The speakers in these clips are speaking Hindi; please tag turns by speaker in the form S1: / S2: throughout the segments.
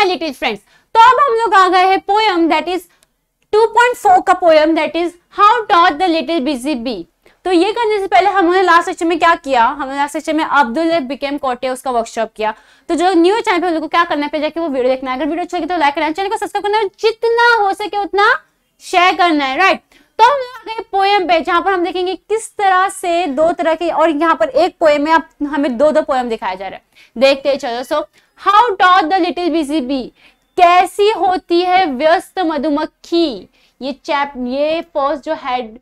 S1: माय लिटिल फ्रेंड्स तो अब हम लोग आ गए हैं पोयम दैट इज 2.4 का poem that is how doth the little busy bee तो ये करने से पहले हमने लास्ट सेक्शन में क्या किया हमने लास्ट सेक्शन में अब्दुल बिकेम कोटे उसका वर्कशॉप किया तो जो न्यू चैनल पे हम को क्या करना है जाके वो वीडियो देखना है अगर वीडियो अच्छी लगी तो लाइक करना चैनल को सब्सक्राइब करना जितना हो सके उतना शेयर करना है राइट तो हम आ गए पोएम पे जहां पर हम देखेंगे किस तरह से दो तरह के और यहाँ पर एक पोएम में आप हमें दो दो पोएम दिखाया जा रहा है देखते हैं चलो so how doth the little busy bee कैसी होती है व्यस्त मधुमक्खी ये चैप ये फर्स्ट जो हेड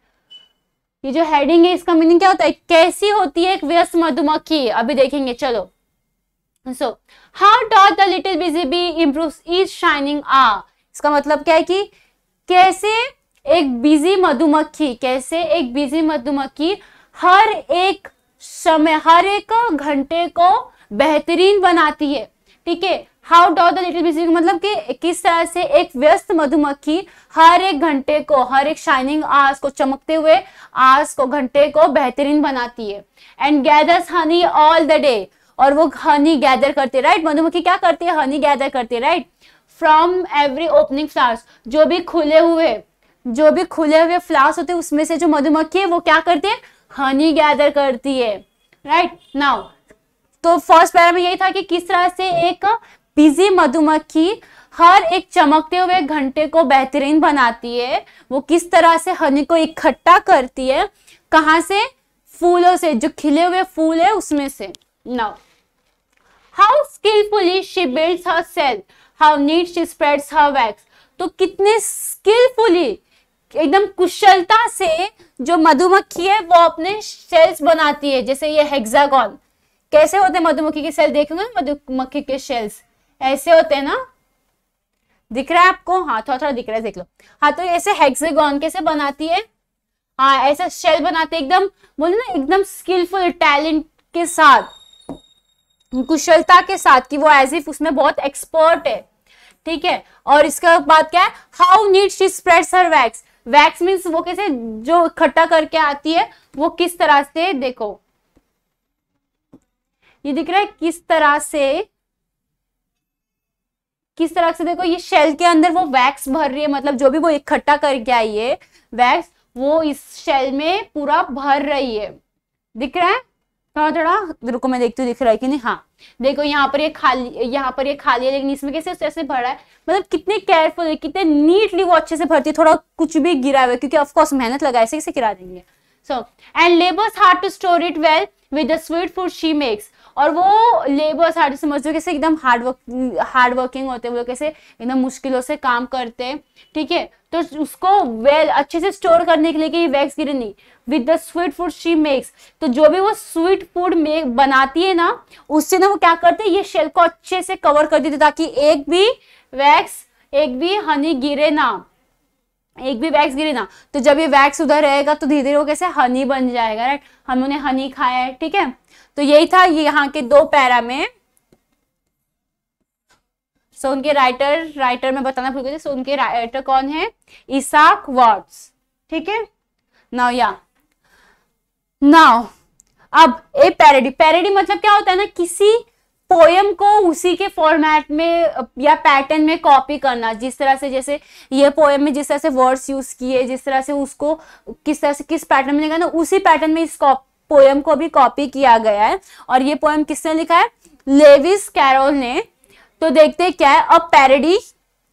S1: ये जो हेडिंग है इसका मीनिंग क्या होता है कैसी होती है एक व्यस्त मधुमक्खी अभी देखेंगे चलो so how doth the little busy bee improve each shining hour इसका मतलब क्या है कि कैसे एक बिजी मधुमक्खी कैसे एक बिजी मधुमक्खी हर एक समय हर एक घंटे को बेहतरीन बनाती है ठीक है हाउ डॉ द लिटिल बिजी मतलब कि किस तरह से एक व्यस्त मधुमक्खी हर एक घंटे को हर एक शाइनिंग आस को चमकते हुए आस को घंटे को बेहतरीन बनाती है and gathers honey all the day और वो हनी गैदर करती है राइट मधुमक्खी क्या करती है हनी गैदर करती है right from every opening flowers जो भी खुले हुए जो भी खुले हुए फ्लास होते हैं उसमें से जो मधुमक्खी है वो क्या करती है हनी गैदर करती है राइट नाउ तो फर्स्ट पैरा में यही था कि किस तरह से एक बिजी मधुमक्खी हर एक चमकते हुए घंटे को बेहतरीन बनाती है वो किस तरह से हनी को इकट्ठा करती है कहाँ से फूलों से जो खिले हुए फूल है उसमें से now how skilfully she build her cell how neat she spreads her wax तो कितने स्किलफुली एकदम कुशलता से जो मधुमक्खी है वो अपने शेल्स बनाती है जैसे ये हेक्सागोन कैसे होते हैं मधुमक्खी के सेल देखेंगे मधुमक्खी के सेल्स ऐसे होते हैं ना दिख रहा है आपको हाँ थोड़ा थोड़ा दिख रहा है देख लो हाँ तो ऐसे हेक्सागोन कैसे बनाती है हाँ ऐसा शेल बनाते एकदम बोले ना एकदम स्किलफुल टैलेंट के साथ कुशलता के साथ कि वो एज इफ उसमें बहुत एक्सपर्ट है ठीक है और इसका बात क्या है how neat she spreads her wax wax means वो कैसे जो इकट्ठा करके आती है वो किस तरह से देखो ये दिख रहा है किस तरह से किस तरह से देखो ये शेल के अंदर वो वैक्स भर रही है मतलब जो भी वो इकट्ठा करके आई है वैक्स वो इस शेल में पूरा भर रही है दिख रहा है थोड़ा थोड़ा रुको मैं देखती हूँ दिख रहा है कि नहीं हाँ देखो यहाँ पर ये खाली यहाँ पर ये खाली है लेकिन इसमें कैसे ऐसे भरा है मतलब कितने केयरफुल है कितने नीटली वो अच्छे से भरती है थोड़ा कुछ भी गिरा हुआ है क्योंकि ऑफकोर्स मेहनत लगा ऐसे किसे गिरा देंगे so and labours hard to store it well with the sweet food she makes और वो लेबर्स हार्ड समझो कैसे एकदम हार्ड वर्क हार्ड वर्किंग होते हैं वो कैसे एकदम मुश्किलों से काम करते हैं ठीक है तो उसको वेल अच्छे से स्टोर करने के लिए कि वैक्स गिरे नहीं with the sweet food she makes तो जो भी वो स्वीट फूड मेक बनाती है ना उससे ना वो क्या करते हैं ये शेल को अच्छे से कवर कर देते ताकि एक भी वैक्स एक भी हनी गिरे ना एक भी वैक्स गिरी ना तो जब ये वैक्स उधर रहेगा तो धीरे धीरे वो कैसे हनी बन जाएगा राइट हम उन्हें हनी खाया है ठीक है तो यही था ये यहाँ के दो पैरा में सो उनके राइटर राइटर में बताना भूल गई थी सो उनके राइटर कौन है इसाक वॉट्स ठीक है नाउ या नाउ अब ए पैरेडी पैरेडी मतलब क्या होता है ना किसी पोयम को उसी के फॉर्मेट में या पैटर्न में कॉपी करना जिस तरह से जैसे ये पोयम में जिस तरह से वर्ड्स यूज किए जिस तरह से उसको किस तरह से किस पैटर्न में लिखा ना उसी पैटर्न में इस पोयम को भी कॉपी किया गया है और ये पोयम किसने लिखा है लेविस कैरोल ने तो देखते हैं क्या है अ पैरडी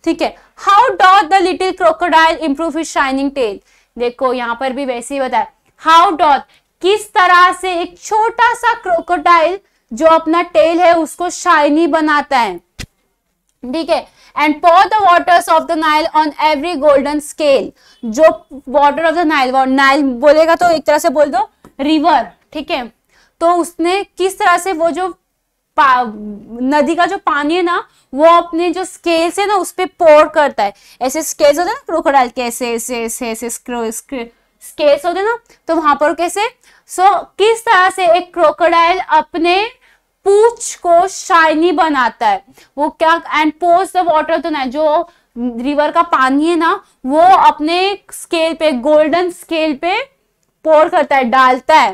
S1: ठीक है how doth the little crocodile improve his shining tail देखो यहाँ पर भी वैसे ही बताया हाउ डॉट किस तरह से एक छोटा सा क्रोकोडाइल जो अपना टेल है उसको शाइनी बनाता है ठीक है and pour the waters of the Nile on every golden scale जो water of the Nile Nile बोलेगा तो एक तरह से बोल दो रिवर ठीक है तो उसने किस तरह से वो जो नदी का जो पानी है ना वो अपने जो स्केल्स है ना उसपे पोर करता है ऐसे स्केल्स होते हैं ना क्रोकोडाइल के ऐसे ऐसे ऐसे ऐसे स्केल्स होते हैं ना तो वहां पर कैसे सो so, किस तरह से एक क्रोकोडाइल अपने पूछ को शाइनी बनाता है वो क्या एंड पोस्ट द वाटर तो ना जो रिवर का पानी है ना वो अपने स्केल पे गोल्डन स्केल पे पोर करता है डालता है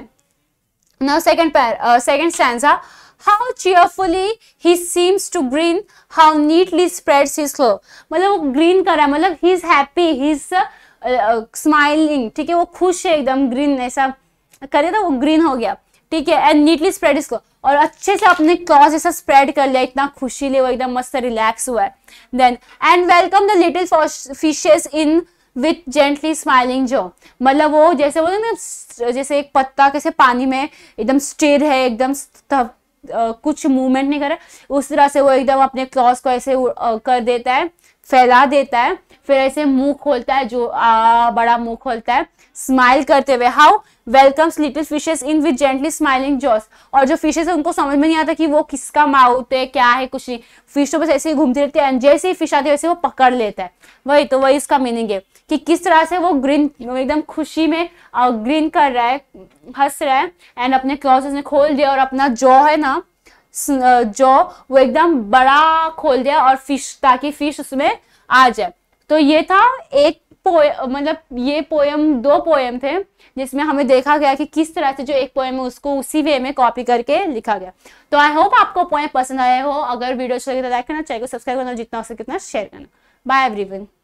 S1: ना second para second stanza how cheerfully he seems to grin how neatly spread his claw मतलब वो ग्रीन कर रहा है मतलब he is happy he is smiling ठीक है वो खुश है एकदम ग्रीन ऐसा करे तो वो ग्रीन हो गया ठीक है एंड नीटली स्प्रेड इसको और अच्छे से अपने क्रॉस जैसा स्प्रेड कर लिया इतना खुशी ले हुआ एकदम मस्त रिलैक्स हुआ है then and welcome the little fishes in with gently smiling जो मतलब वो जैसे वो ना जैसे एक पत्ता कैसे पानी में एकदम स्टिर है एकदम कुछ मूवमेंट नहीं कर रहा उस तरह से वो एकदम अपने क्लॉज को ऐसे कर देता है फैला देता है फिर ऐसे मुंह खोलता है जो आ, बड़ा मुंह खोलता है स्माइल करते हुए how welcome little fishes in with gently smiling jaws और जो फिशेस है उनको समझ में नहीं आता कि वो किसका माउथ है क्या है कुछ नहीं फिश तो बस ऐसे ही घूमती रहती है जैसे ही फिश आती है वैसे वो पकड़ लेता है वही तो वही इसका मीनिंग है कि किस तरह से वो ग्रीन एकदम खुशी में ग्रीन कर रहा है हंस रहा है एंड अपने क्लॉज ने खोल दिया और अपना जॉ है ना जो वो एकदम बड़ा खोल दिया और फिश ताकि फिश उसमें आ जाए तो ये था एक पोए मतलब ये पोएम दो पोएम थे जिसमें हमें देखा गया कि किस तरह से जो एक पोएम है उसको उसी वे में कॉपी करके लिखा गया तो आई होप आपको पोएम पसंद आया हो अगर वीडियो अच्छा लगे तो लाइक करना चाहिए सब्सक्राइब करना जितना हो सके उतना शेयर करना बाय एवरीवन